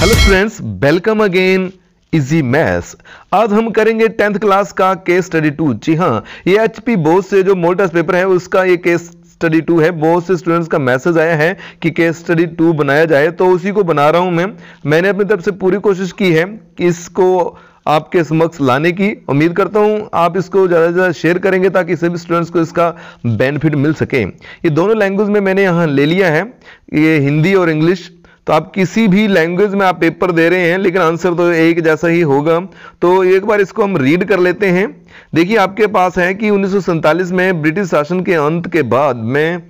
hello students welcome again easy maths आज हम करेंगे टेंथ क्लास का केस स्टडी टू जी हाँ ये एच पी बोस से जो मोटर्स पेपर है उसका ये केस स्टडी टू है बहुत से स्टूडेंट्स का मैसेज आया है कि केस स्टडी टू बनाया जाए तो उसी को बना रहा हूँ मैं मैंने अपनी तरफ से पूरी कोशिश की है कि इसको आपके समक्ष लाने की उम्मीद करता हूं आप इसको ज़्यादा से ज़्यादा शेयर करेंगे ताकि सभी स्टूडेंट्स को इसका बेनिफिट मिल सके ये दोनों लैंग्वेज में मैंने यहाँ ले लिया है ये हिंदी और इंग्लिश तो आप किसी भी लैंग्वेज में आप पेपर दे रहे हैं लेकिन आंसर तो एक जैसा ही होगा तो एक बार इसको हम रीड कर लेते हैं देखिए आपके पास है कि उन्नीस में ब्रिटिश शासन के अंत के बाद में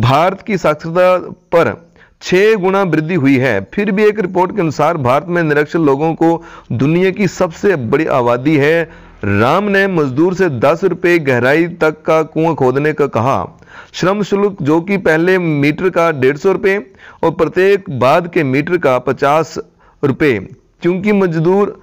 भारत की साक्षरता पर छह गुना वृद्धि हुई है फिर भी एक रिपोर्ट के अनुसार भारत में निरक्षर लोगों को दुनिया की सबसे बड़ी आबादी है राम ने मजदूर से दस रुपये गहराई तक का कुआं खोदने का कहा श्रम शुल्क जो कि पहले मीटर का डेढ़ सौ रुपये और प्रत्येक बाद के मीटर का पचास रुपये क्योंकि मजदूर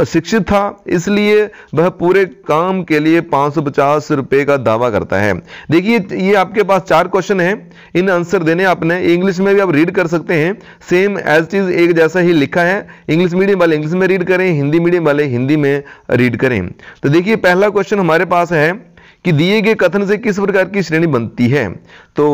अशिक्षित था इसलिए वह पूरे काम के लिए 550 रुपए का दावा करता है देखिए ये आपके पास चार क्वेश्चन हैं इन आंसर देने आपने इंग्लिश में भी आप रीड कर सकते हैं सेम एज इज एक जैसा ही लिखा है इंग्लिश मीडियम वाले इंग्लिश में रीड करें हिंदी मीडियम वाले हिंदी में रीड करें तो देखिए पहला क्वेश्चन हमारे पास है कि दिए गए कथन से किस प्रकार की श्रेणी बनती है तो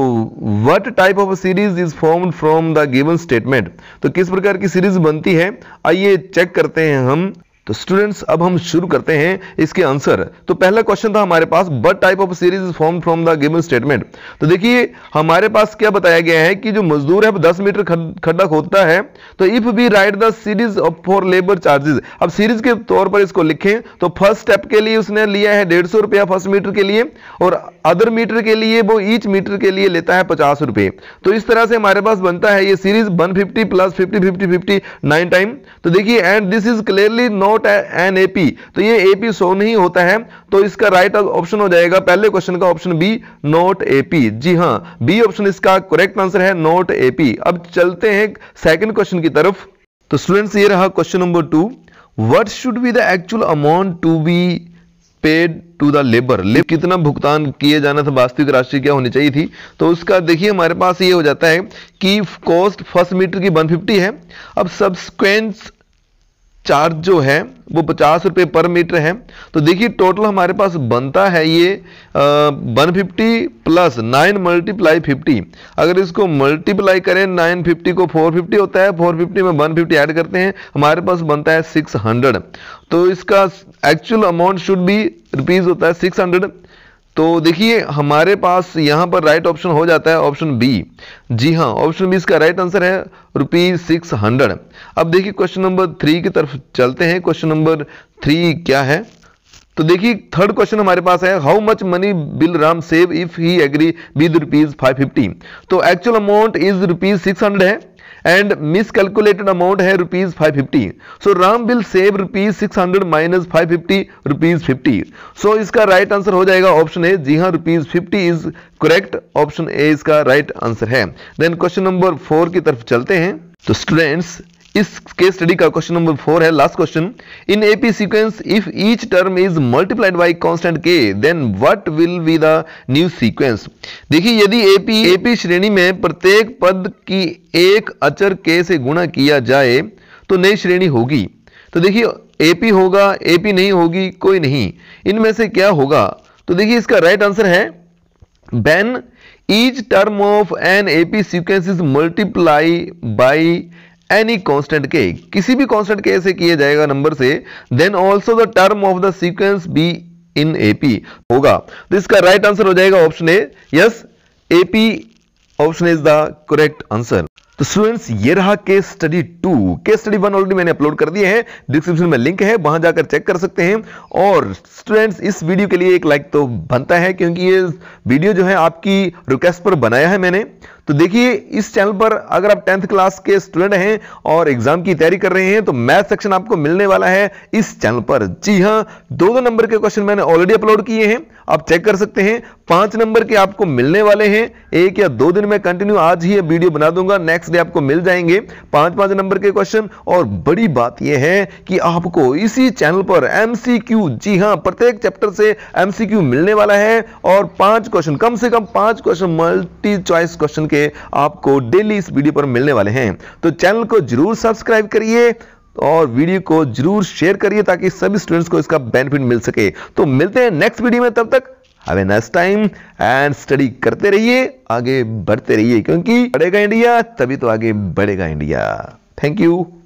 what type of series is form from the given statement तो किस प्रकार की सीरीज बनती है आइए चेक करते हैं हम तो स्टूडेंट्स अब हम शुरू करते हैं इसके आंसर तो पहला क्वेश्चन था हमारे पास but type of series is form from the given statement तो देखिए हमारे पास क्या बताया गया है कि जो मजदूर है वो 10 मीटर खड्डा खोदता है तो if we write the series for labour charges अब सीरीज के तौर पर इसको लिखें तो फर्स्ट स्टेप के लिए उसने लिया है डेढ़ रुपया फर्स्ट मीटर के लिए और अदर मीटर के लिए वो ईच मीटर के लिए लेता है पचास रुपये तो इस तरह से हमारे पास बनता है ये series one fifty plus fifty fifty fifty nine time तो देखिए and this is clearly no not an AP तो ये एपी सो नहीं होता है तो इसका राइट right ऑप्शन हो जाएगा पहले क्वेश्चन का ऑप्शन बी नॉट एपी जी हां बी ऑप्शन इसका करेक्ट आंसर है नॉट एपी अब चलते हैं सेकंड क्वेश्चन की तरफ तो स्टूडेंट्स ये रहा question number two what should be the actual amount to be paid to the labour labour कितना भुगतान किए जाना था वास्तविक राशि क्या होनी चाहिए थी तो उसका देखिए हमारे पास ये हो जाता है कि कॉस्ट फर्स्ट मीटर की 150 है अब सब्सक्वेंस चार्ज जो है वो पचास रुपये पर मीटर है तो देखिए टोटल हमारे पास बनता है ये one fifty plus nine multiply fifty अगर इसको मल्टीप्लाई करें नाइन फिफ्टी को फोर फिफ्टी होता है फोर फिफ्टी में वन फिफ्टी ऐड करते हैं हमारे पास बनता है सिक्स हंड्रेड तो इसका एक्चुअल अमाउंट शुड भी रुपीज़ होता है सिक्स हंड्रेड तो देखिए हमारे पास यहां पर राइट ऑप्शन हो जाता है ऑप्शन बी जी हाँ ऑप्शन बी इसका राइट आंसर है रुपीज सिक्स हंड्रेड अब देखिए क्वेश्चन नंबर थ्री की तरफ चलते हैं क्वेश्चन नंबर थ्री क्या है तो देखिए थर्ड क्वेश्चन हमारे पास है how much money will Ram save if he agree with rupees five fifty तो actual amount is rupees six hundred है एंड कैलकुलेटेड अमाउंट है rupees five fifty so Ram will save rupees six hundred minus five fifty rupees fifty so इसका right right answer हो जाएगा option A जी हाँ rupees fifty is correct option A इसका right right answer है then question number four की तरफ चलते हैं तो स्टूडेंट्स इस केस स्टडी का क्वेश्चन नंबर फोर है last question in AP sequence if each term is multiplied by constant K then what will be the new sequence देखिए यदि एपी एपी श्रेणी में प्रत्येक पद की एक अचर के से गुणा किया जाए तो नई श्रेणी होगी तो देखिए एपी होगा एपी नहीं होगी कोई नहीं इनमें से क्या होगा तो देखिए इसका राइट आंसर है when each term of an AP sequence is multiply by any constant K किसी भी कॉन्स्टेंट के ऐसे किया जाएगा नंबर से then also the term of the sequence be in AP होगा तो इसका राइट right आंसर हो जाएगा option A yes AP option is the correct answer तो स्टूडेंट्स ये रहा case study two case study one already मैंने अपलोड कर दिए हैं डिस्क्रिप्शन में लिंक है वहां जाकर चेक कर सकते हैं और स्टूडेंट्स इस वीडियो के लिए एक लाइक तो बनता है क्योंकि ये वीडियो जो है आपकी रिक्वेस्ट पर बनाया है मैंने तो देखिए इस चैनल पर अगर आप टेंथ क्लास के स्टूडेंट हैं और एग्जाम की तैयारी कर रहे हैं तो मैथ सेक्शन आपको मिलने वाला है इस चैनल पर जी हाँ दो दो नंबर के क्वेश्चन मैंने ऑलरेडी अपलोड किए हैं आप चेक कर सकते हैं पांच नंबर के आपको मिलने वाले हैं एक या दो दिन में कंटिन्यू आज ही ये वीडियो बना दूंगा नेक्स्ट डे आपको मिल जाएंगे पांच पांच नंबर के क्वेश्चन और बड़ी बात यह है कि आपको इसी चैनल पर एमसीक्यू जी हाँ प्रत्येक चैप्टर से एमसीक्यू मिलने वाला है और पांच क्वेश्चन कम से कम पांच क्वेश्चन मल्टी चॉइस क्वेश्चन के आपको डेली इस वीडियो पर मिलने वाले हैं तो चैनल को जरूर सब्सक्राइब करिए और वीडियो को जरूर शेयर करिए ताकि सभी स्टूडेंट्स को इसका बेनिफिट मिल सके तो मिलते हैं नेक्स्ट वीडियो में तब तक have next time and study करते रहिए आगे बढ़ते रहिए क्योंकि बढ़ेगा इंडिया तभी तो आगे बढ़ेगा इंडिया थैंक यू